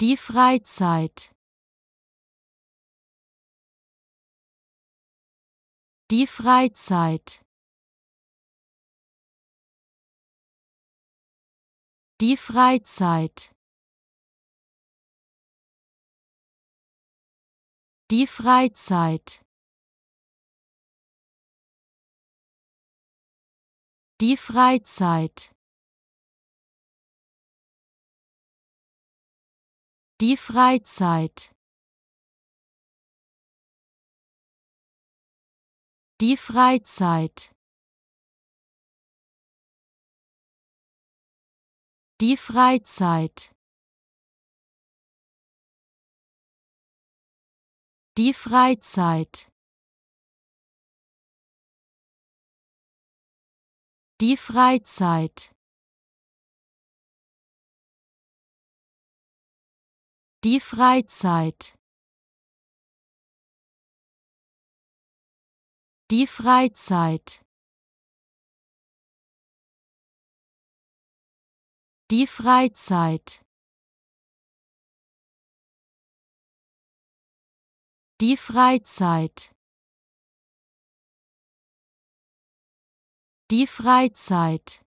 Die Freizeit. Die Freizeit. Die Freizeit. Die Freizeit. Die Freizeit. die Freizeit. Die Freizeit. Die Freizeit. Die Freizeit. Die Freizeit. Die Freizeit. Die Freizeit. Die Freizeit. Die Freizeit. Die Freizeit.